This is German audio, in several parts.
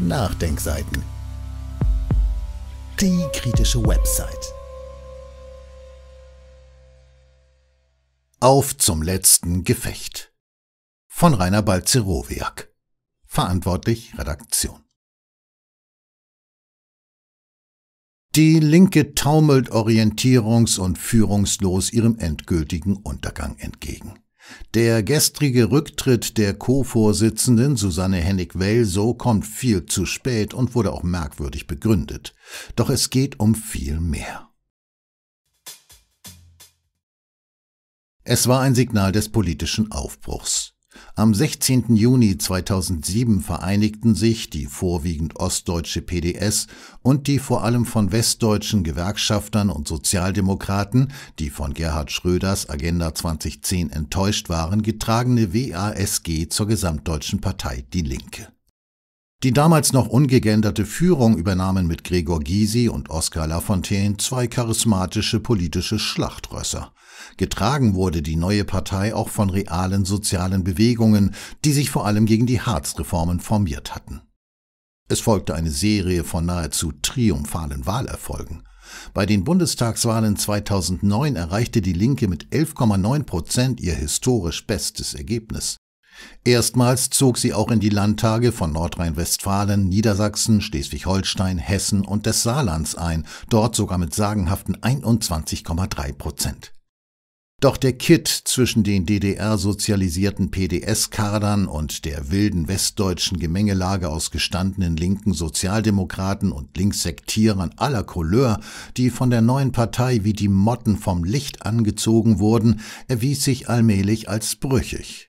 Nachdenkseiten. Die kritische Website. Auf zum letzten Gefecht. Von Rainer Balzerowiak. Verantwortlich Redaktion. Die Linke taumelt orientierungs- und führungslos ihrem endgültigen Untergang entgegen. Der gestrige Rücktritt der Co-Vorsitzenden Susanne Hennig-Welso kommt viel zu spät und wurde auch merkwürdig begründet. Doch es geht um viel mehr. Es war ein Signal des politischen Aufbruchs. Am 16. Juni 2007 vereinigten sich die vorwiegend ostdeutsche PDS und die vor allem von westdeutschen Gewerkschaftern und Sozialdemokraten, die von Gerhard Schröders Agenda 2010 enttäuscht waren, getragene WASG zur gesamtdeutschen Partei Die Linke die damals noch ungegenderte Führung übernahmen mit Gregor Gysi und Oskar Lafontaine zwei charismatische politische Schlachtrösser. Getragen wurde die neue Partei auch von realen sozialen Bewegungen, die sich vor allem gegen die Harzreformen formiert hatten. Es folgte eine Serie von nahezu triumphalen Wahlerfolgen. Bei den Bundestagswahlen 2009 erreichte die Linke mit 11,9 Prozent ihr historisch bestes Ergebnis. Erstmals zog sie auch in die Landtage von Nordrhein-Westfalen, Niedersachsen, Schleswig-Holstein, Hessen und des Saarlands ein, dort sogar mit sagenhaften 21,3 Prozent. Doch der Kitt zwischen den DDR-sozialisierten PDS-Kadern und der wilden westdeutschen Gemengelage aus gestandenen linken Sozialdemokraten und Linkssektierern aller Couleur, die von der neuen Partei wie die Motten vom Licht angezogen wurden, erwies sich allmählich als brüchig.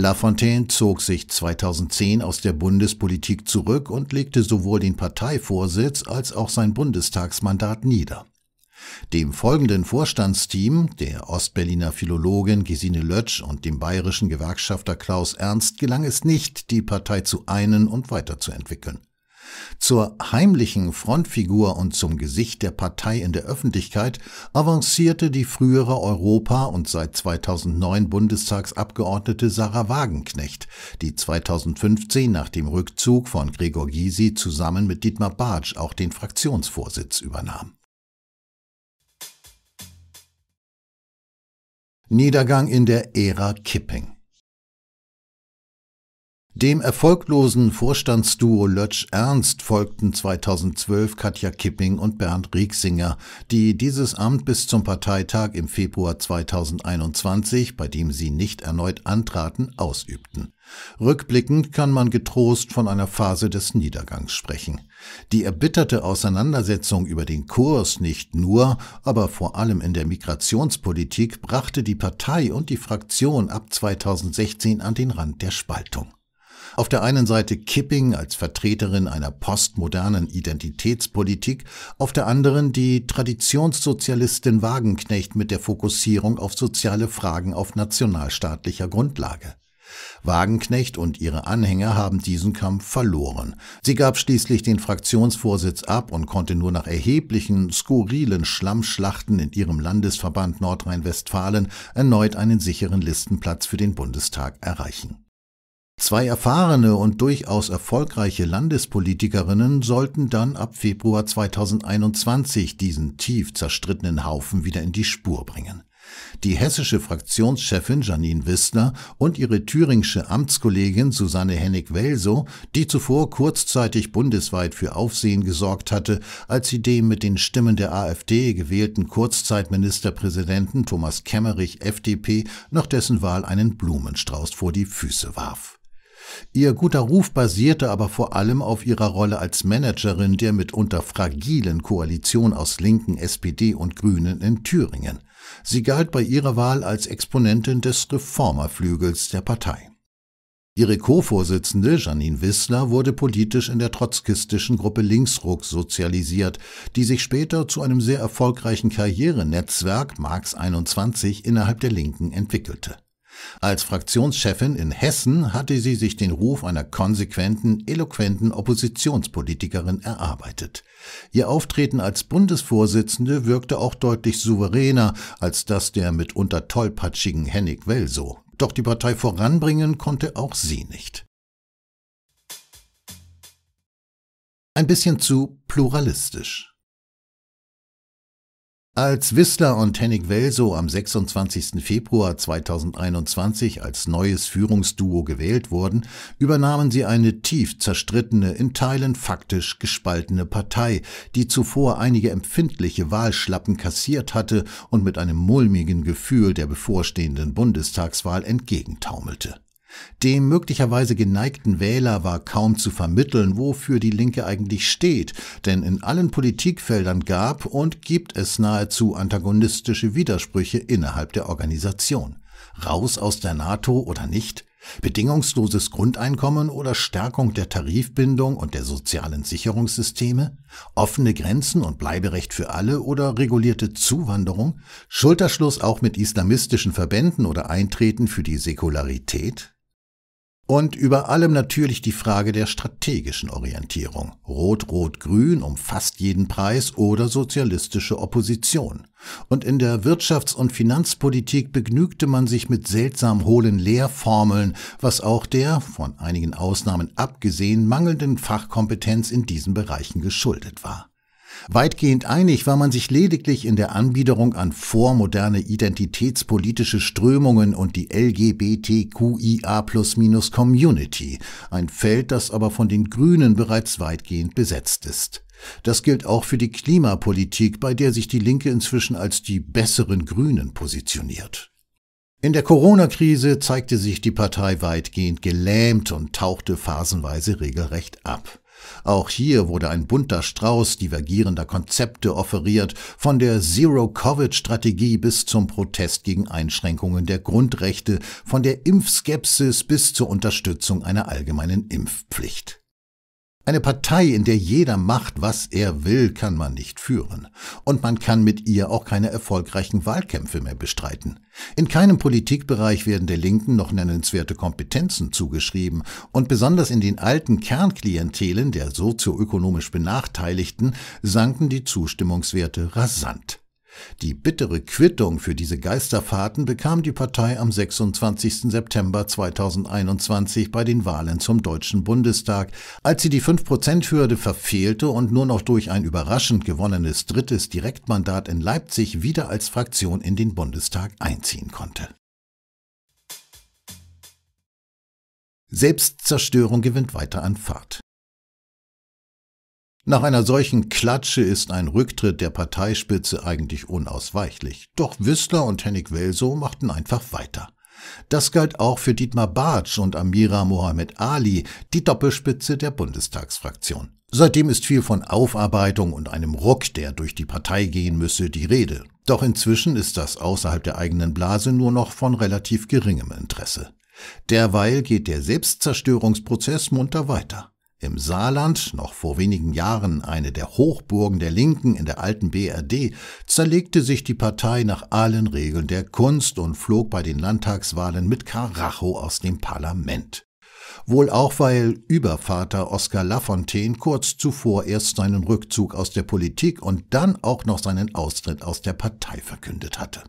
Lafontaine zog sich 2010 aus der Bundespolitik zurück und legte sowohl den Parteivorsitz als auch sein Bundestagsmandat nieder. Dem folgenden Vorstandsteam, der Ostberliner Philologin Gesine Lötsch und dem bayerischen Gewerkschafter Klaus Ernst, gelang es nicht, die Partei zu einen und weiterzuentwickeln. Zur heimlichen Frontfigur und zum Gesicht der Partei in der Öffentlichkeit avancierte die frühere Europa- und seit 2009 Bundestagsabgeordnete Sarah Wagenknecht, die 2015 nach dem Rückzug von Gregor Gysi zusammen mit Dietmar Bartsch auch den Fraktionsvorsitz übernahm. Niedergang in der Ära Kipping dem erfolglosen Vorstandsduo Lötsch-Ernst folgten 2012 Katja Kipping und Bernd Rieksinger, die dieses Amt bis zum Parteitag im Februar 2021, bei dem sie nicht erneut antraten, ausübten. Rückblickend kann man getrost von einer Phase des Niedergangs sprechen. Die erbitterte Auseinandersetzung über den Kurs nicht nur, aber vor allem in der Migrationspolitik brachte die Partei und die Fraktion ab 2016 an den Rand der Spaltung. Auf der einen Seite Kipping als Vertreterin einer postmodernen Identitätspolitik, auf der anderen die Traditionssozialistin Wagenknecht mit der Fokussierung auf soziale Fragen auf nationalstaatlicher Grundlage. Wagenknecht und ihre Anhänger haben diesen Kampf verloren. Sie gab schließlich den Fraktionsvorsitz ab und konnte nur nach erheblichen, skurrilen Schlammschlachten in ihrem Landesverband Nordrhein-Westfalen erneut einen sicheren Listenplatz für den Bundestag erreichen. Zwei erfahrene und durchaus erfolgreiche Landespolitikerinnen sollten dann ab Februar 2021 diesen tief zerstrittenen Haufen wieder in die Spur bringen. Die hessische Fraktionschefin Janine Wissler und ihre thüringische Amtskollegin Susanne Hennig-Welsow, die zuvor kurzzeitig bundesweit für Aufsehen gesorgt hatte, als sie dem mit den Stimmen der AfD gewählten Kurzzeitministerpräsidenten Thomas Kemmerich FDP nach dessen Wahl einen Blumenstrauß vor die Füße warf. Ihr guter Ruf basierte aber vor allem auf ihrer Rolle als Managerin der mitunter fragilen Koalition aus Linken, SPD und Grünen in Thüringen. Sie galt bei ihrer Wahl als Exponentin des Reformerflügels der Partei. Ihre Co-Vorsitzende Janine Wissler wurde politisch in der trotzkistischen Gruppe Linksruck sozialisiert, die sich später zu einem sehr erfolgreichen Karrierenetzwerk Marx 21 innerhalb der Linken entwickelte. Als Fraktionschefin in Hessen hatte sie sich den Ruf einer konsequenten, eloquenten Oppositionspolitikerin erarbeitet. Ihr Auftreten als Bundesvorsitzende wirkte auch deutlich souveräner als das der mitunter tollpatschigen Hennig Welsow. Doch die Partei voranbringen konnte auch sie nicht. Ein bisschen zu pluralistisch. Als Wissler und Hennig Welsow am 26. Februar 2021 als neues Führungsduo gewählt wurden, übernahmen sie eine tief zerstrittene, in Teilen faktisch gespaltene Partei, die zuvor einige empfindliche Wahlschlappen kassiert hatte und mit einem mulmigen Gefühl der bevorstehenden Bundestagswahl entgegentaumelte dem möglicherweise geneigten Wähler war kaum zu vermitteln, wofür die Linke eigentlich steht, denn in allen Politikfeldern gab und gibt es nahezu antagonistische Widersprüche innerhalb der Organisation. Raus aus der NATO oder nicht? Bedingungsloses Grundeinkommen oder Stärkung der Tarifbindung und der sozialen Sicherungssysteme? Offene Grenzen und Bleiberecht für alle oder regulierte Zuwanderung? Schulterschluss auch mit islamistischen Verbänden oder Eintreten für die Säkularität? Und über allem natürlich die Frage der strategischen Orientierung. Rot-Rot-Grün um fast jeden Preis oder sozialistische Opposition. Und in der Wirtschafts- und Finanzpolitik begnügte man sich mit seltsam hohlen Lehrformeln, was auch der, von einigen Ausnahmen abgesehen, mangelnden Fachkompetenz in diesen Bereichen geschuldet war. Weitgehend einig war man sich lediglich in der Anbiederung an vormoderne identitätspolitische Strömungen und die LGBTQIA-Community, minus ein Feld, das aber von den Grünen bereits weitgehend besetzt ist. Das gilt auch für die Klimapolitik, bei der sich die Linke inzwischen als die besseren Grünen positioniert. In der Corona-Krise zeigte sich die Partei weitgehend gelähmt und tauchte phasenweise regelrecht ab. Auch hier wurde ein bunter Strauß divergierender Konzepte offeriert, von der Zero-Covid-Strategie bis zum Protest gegen Einschränkungen der Grundrechte, von der Impfskepsis bis zur Unterstützung einer allgemeinen Impfpflicht. Eine Partei, in der jeder macht, was er will, kann man nicht führen. Und man kann mit ihr auch keine erfolgreichen Wahlkämpfe mehr bestreiten. In keinem Politikbereich werden der Linken noch nennenswerte Kompetenzen zugeschrieben. Und besonders in den alten Kernklientelen der sozioökonomisch Benachteiligten sanken die Zustimmungswerte rasant. Die bittere Quittung für diese Geisterfahrten bekam die Partei am 26. September 2021 bei den Wahlen zum Deutschen Bundestag, als sie die 5%-Hürde verfehlte und nur noch durch ein überraschend gewonnenes drittes Direktmandat in Leipzig wieder als Fraktion in den Bundestag einziehen konnte. Selbstzerstörung gewinnt weiter an Fahrt. Nach einer solchen Klatsche ist ein Rücktritt der Parteispitze eigentlich unausweichlich. Doch Wissler und Hennig Welsow machten einfach weiter. Das galt auch für Dietmar Bartsch und Amira Mohamed Ali, die Doppelspitze der Bundestagsfraktion. Seitdem ist viel von Aufarbeitung und einem Ruck, der durch die Partei gehen müsse, die Rede. Doch inzwischen ist das außerhalb der eigenen Blase nur noch von relativ geringem Interesse. Derweil geht der Selbstzerstörungsprozess munter weiter. Im Saarland, noch vor wenigen Jahren eine der Hochburgen der Linken in der alten BRD, zerlegte sich die Partei nach allen Regeln der Kunst und flog bei den Landtagswahlen mit Karacho aus dem Parlament. Wohl auch, weil Übervater Oskar Lafontaine kurz zuvor erst seinen Rückzug aus der Politik und dann auch noch seinen Austritt aus der Partei verkündet hatte.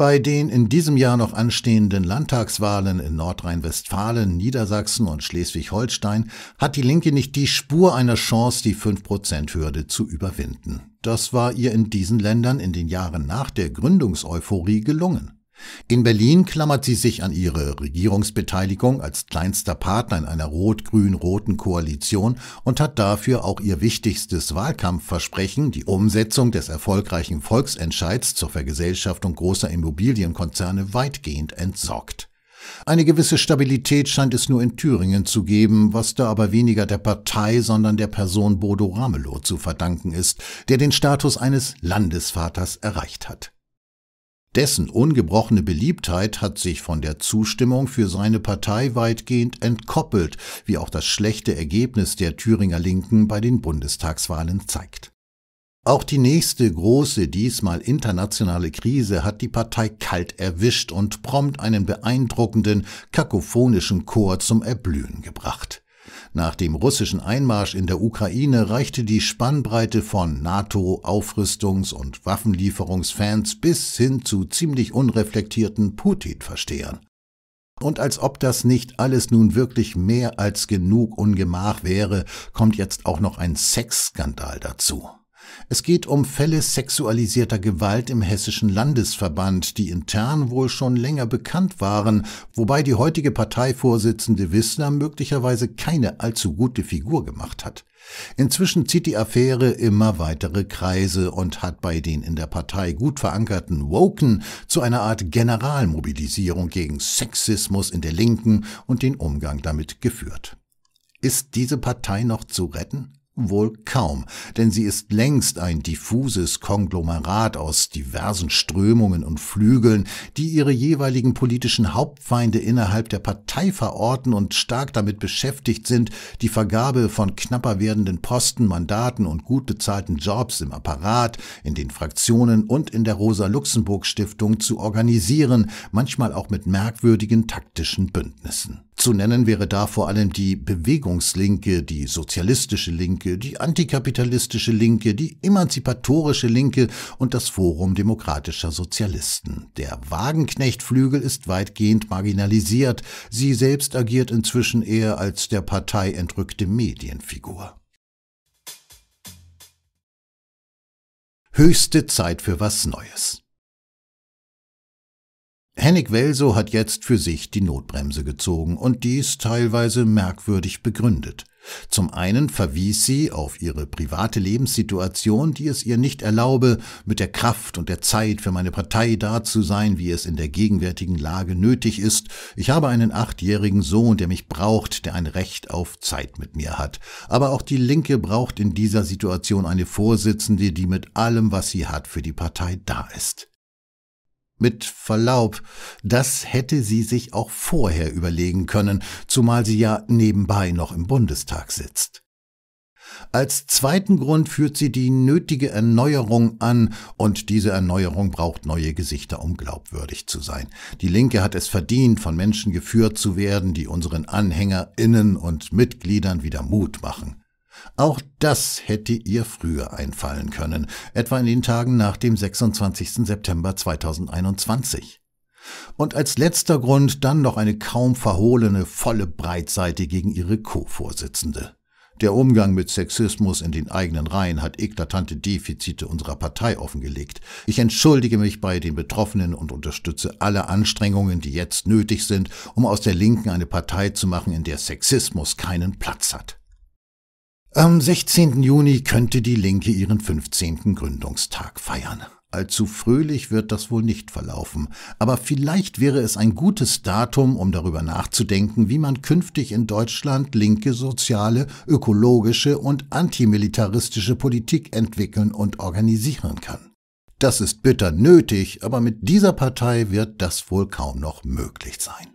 Bei den in diesem Jahr noch anstehenden Landtagswahlen in Nordrhein-Westfalen, Niedersachsen und Schleswig-Holstein hat die Linke nicht die Spur einer Chance, die 5%-Hürde zu überwinden. Das war ihr in diesen Ländern in den Jahren nach der Gründungseuphorie gelungen. In Berlin klammert sie sich an ihre Regierungsbeteiligung als kleinster Partner in einer rot-grün-roten Koalition und hat dafür auch ihr wichtigstes Wahlkampfversprechen, die Umsetzung des erfolgreichen Volksentscheids zur Vergesellschaftung großer Immobilienkonzerne, weitgehend entsorgt. Eine gewisse Stabilität scheint es nur in Thüringen zu geben, was da aber weniger der Partei, sondern der Person Bodo Ramelow zu verdanken ist, der den Status eines Landesvaters erreicht hat. Dessen ungebrochene Beliebtheit hat sich von der Zustimmung für seine Partei weitgehend entkoppelt, wie auch das schlechte Ergebnis der Thüringer Linken bei den Bundestagswahlen zeigt. Auch die nächste große, diesmal internationale Krise hat die Partei kalt erwischt und prompt einen beeindruckenden, kakophonischen Chor zum Erblühen gebracht. Nach dem russischen Einmarsch in der Ukraine reichte die Spannbreite von NATO, Aufrüstungs- und Waffenlieferungsfans bis hin zu ziemlich unreflektierten Putin-Verstehern. Und als ob das nicht alles nun wirklich mehr als genug Ungemach wäre, kommt jetzt auch noch ein Sexskandal dazu. Es geht um Fälle sexualisierter Gewalt im Hessischen Landesverband, die intern wohl schon länger bekannt waren, wobei die heutige Parteivorsitzende Wissner möglicherweise keine allzu gute Figur gemacht hat. Inzwischen zieht die Affäre immer weitere Kreise und hat bei den in der Partei gut verankerten Woken zu einer Art Generalmobilisierung gegen Sexismus in der Linken und den Umgang damit geführt. Ist diese Partei noch zu retten? Wohl kaum, denn sie ist längst ein diffuses Konglomerat aus diversen Strömungen und Flügeln, die ihre jeweiligen politischen Hauptfeinde innerhalb der Partei verorten und stark damit beschäftigt sind, die Vergabe von knapper werdenden Posten, Mandaten und gut bezahlten Jobs im Apparat, in den Fraktionen und in der Rosa-Luxemburg-Stiftung zu organisieren, manchmal auch mit merkwürdigen taktischen Bündnissen. Zu nennen wäre da vor allem die Bewegungslinke, die sozialistische Linke, die antikapitalistische Linke, die emanzipatorische Linke und das Forum demokratischer Sozialisten. Der Wagenknechtflügel ist weitgehend marginalisiert. Sie selbst agiert inzwischen eher als der Partei entrückte Medienfigur. Höchste Zeit für was Neues. Hennig Welso hat jetzt für sich die Notbremse gezogen und dies teilweise merkwürdig begründet. Zum einen verwies sie auf ihre private Lebenssituation, die es ihr nicht erlaube, mit der Kraft und der Zeit für meine Partei da zu sein, wie es in der gegenwärtigen Lage nötig ist. Ich habe einen achtjährigen Sohn, der mich braucht, der ein Recht auf Zeit mit mir hat. Aber auch die Linke braucht in dieser Situation eine Vorsitzende, die mit allem, was sie hat, für die Partei da ist. Mit Verlaub, das hätte sie sich auch vorher überlegen können, zumal sie ja nebenbei noch im Bundestag sitzt. Als zweiten Grund führt sie die nötige Erneuerung an, und diese Erneuerung braucht neue Gesichter, um glaubwürdig zu sein. Die Linke hat es verdient, von Menschen geführt zu werden, die unseren Anhängerinnen und Mitgliedern wieder Mut machen. Auch das hätte ihr früher einfallen können, etwa in den Tagen nach dem 26. September 2021. Und als letzter Grund dann noch eine kaum verhohlene volle Breitseite gegen ihre Co-Vorsitzende. Der Umgang mit Sexismus in den eigenen Reihen hat eklatante Defizite unserer Partei offengelegt. Ich entschuldige mich bei den Betroffenen und unterstütze alle Anstrengungen, die jetzt nötig sind, um aus der Linken eine Partei zu machen, in der Sexismus keinen Platz hat. Am 16. Juni könnte die Linke ihren 15. Gründungstag feiern. Allzu fröhlich wird das wohl nicht verlaufen, aber vielleicht wäre es ein gutes Datum, um darüber nachzudenken, wie man künftig in Deutschland linke soziale, ökologische und antimilitaristische Politik entwickeln und organisieren kann. Das ist bitter nötig, aber mit dieser Partei wird das wohl kaum noch möglich sein.